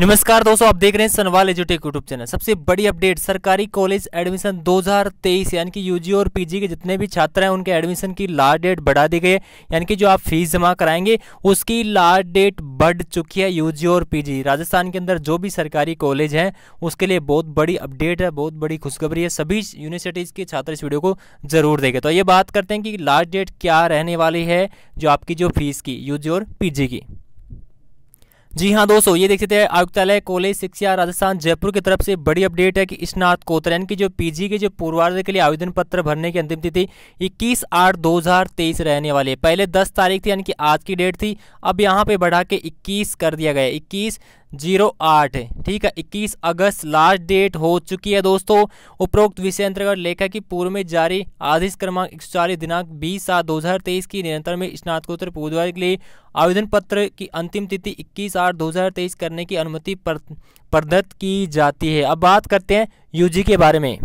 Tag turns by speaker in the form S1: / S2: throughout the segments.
S1: नमस्कार दोस्तों आप देख रहे हैं सनवाल एजुटेक यूट्यूब चैनल सबसे बड़ी अपडेट सरकारी कॉलेज एडमिशन 2023 यानी कि यूजी और पीजी के जितने भी छात्र हैं उनके एडमिशन की लास्ट डेट बढ़ा दी गई है यानी कि जो आप फीस जमा कराएंगे उसकी लास्ट डेट बढ़ चुकी है यूजी और पीजी राजस्थान के अंदर जो भी सरकारी कॉलेज हैं उसके लिए बहुत बड़ी अपडेट है बहुत बड़ी खुशखबरी है सभी यूनिवर्सिटीज़ के छात्र इस वीडियो को जरूर देखे तो ये बात करते हैं कि लास्ट डेट क्या रहने वाली है जो आपकी जो फीस की यूजी और पी की जी हाँ दोस्तों ये देख सकते हैं आयुक्तालय कॉलेज शिक्षा राजस्थान जयपुर की तरफ से बड़ी अपडेट है कि स्नातकोत्तर यानी कि जो पीजी के जो पूर्वार्ध के लिए आवेदन पत्र भरने की अंतिम तिथि 21 आठ 2023 रहने वाली है पहले 10 तारीख थी यानी कि आज की डेट थी अब यहाँ पे बढ़ा के 21 कर दिया गया 21 जीरो आठ ठीक है इक्कीस अगस्त लास्ट डेट हो चुकी है दोस्तों उपरोक्त विषय अंतर्गत लेखक की पूर्व में जारी आदेश क्रमांक एक सौ दिनांक बीस सात दो हज़ार तेईस की निरंतर में स्नातकोत्तर पूर्वार के लिए आवेदन पत्र की अंतिम तिथि इक्कीस आठ दो हज़ार तेईस करने की अनुमति प्रदत्त की जाती है अब बात करते हैं यूजी के बारे में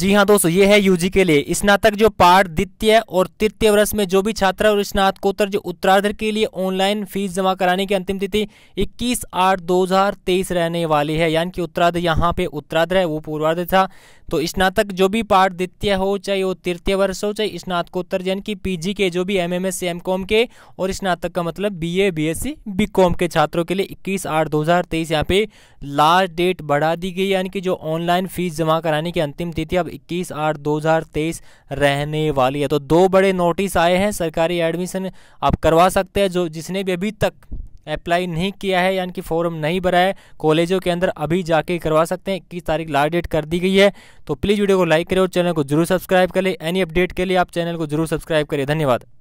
S1: जी हाँ दोस्तों ये है यूजी के लिए स्नातक जो पार्ट द्वितीय और तृतीय वर्ष में जो भी छात्र और स्नातकोत्तर जो उत्तरार्ध के लिए ऑनलाइन फीस जमा कराने की अंतिम तिथि 21 आठ 2023 रहने वाली है यानी कि उत्तरार्ध यहाँ पे उत्तरार्ध है वो पूर्वार्ध था तो स्नातक जो भी पार्ट द्वितीय हो चाहे वो तृतीय वर्ष हो चाहे स्नातकोत्तर यानी कि पी के जो भी एम एम के और स्नातक का मतलब बी ए बी एस के छात्रों के लिए इक्कीस आठ दो हज़ार पे लास्ट डेट बढ़ा दी गई यानी कि जो ऑनलाइन फीस जमा कराने की अंतिम तिथि अब 21 आठ 2023 रहने वाली है तो दो बड़े नोटिस आए हैं सरकारी एडमिशन आप करवा सकते हैं जो जिसने भी अभी तक अप्लाई नहीं किया है यानी कि फॉर्म नहीं भरा है कॉलेजों के अंदर अभी जाके करवा सकते हैं इक्कीस तारीख लास्ट डेट कर दी गई है तो प्लीज़ वीडियो को लाइक करें और चैनल को जरूर सब्सक्राइब करें एनी अपडेट के लिए आप चैनल को जरूर सब्सक्राइब करें धन्यवाद